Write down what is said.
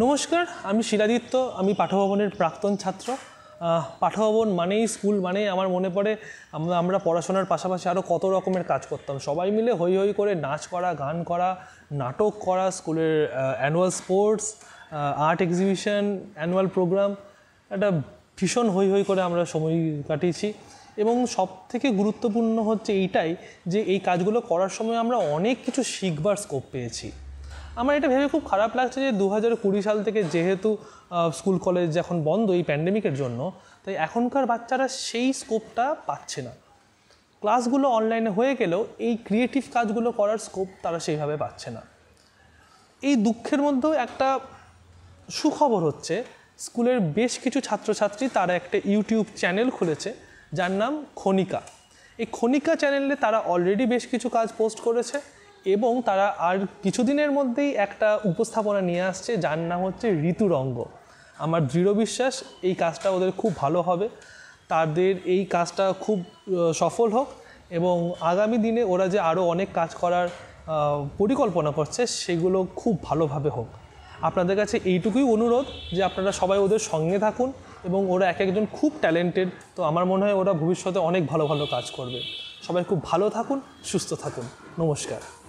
নমস্কার আমি শিলাদিত্য আমি পাঠভবনের প্রাক্তন ছাত্র পাঠভবন মানেই স্কুল মানেই আমার মনে পড়ে আমরা আমরা পড়াশোনার পাশাপাশি আরও কত রকমের কাজ করতাম সবাই মিলে হই হই করে নাচ করা গান করা নাটক করা স্কুলের annual sports art exhibition annual program একটা ভীষণ হই হই করে আমরা সময় কাটিয়েছি এবং সব থেকে গুরুত্বপূর্ণ হচ্ছে এইটাই যে এই কাজগুলো করার সময় আমরা অনেক কিছু শিখবার স্কোপ পেয়েছি আমার এটা ভেবে খুব খারাপ লাগছে যে দু হাজার কুড়ি সাল থেকে যেহেতু স্কুল কলেজ এখন বন্ধ এই প্যান্ডেমিকের জন্য তাই এখনকার বাচ্চারা সেই স্কোপটা পাচ্ছে না ক্লাসগুলো অনলাইনে হয়ে গেলেও এই ক্রিয়েটিভ কাজগুলো করার স্কোপ তারা সেইভাবে পাচ্ছে না এই দুঃখের মধ্যেও একটা সুখবর হচ্ছে স্কুলের বেশ কিছু ছাত্রছাত্রী তারা একটা ইউটিউব চ্যানেল খুলেছে যার নাম খনিকা এই খনিকা চ্যানেলে তারা অলরেডি বেশ কিছু কাজ পোস্ট করেছে এবং তারা আর কিছুদিনের মধ্যেই একটা উপস্থাপনা নিয়ে আসছে যার নাম হচ্ছে ঋতুরঙ্গ আমার দৃঢ় বিশ্বাস এই কাজটা ওদের খুব ভালো হবে তাদের এই কাজটা খুব সফল হোক এবং আগামী দিনে ওরা যে আরও অনেক কাজ করার পরিকল্পনা করছে সেগুলো খুব ভালোভাবে হোক আপনাদের কাছে এইটুকুই অনুরোধ যে আপনারা সবাই ওদের সঙ্গে থাকুন এবং ওরা এক একজন খুব ট্যালেন্টেড তো আমার মনে হয় ওরা ভবিষ্যতে অনেক ভালো ভালো কাজ করবে সবাই খুব ভালো থাকুন সুস্থ থাকুন নমস্কার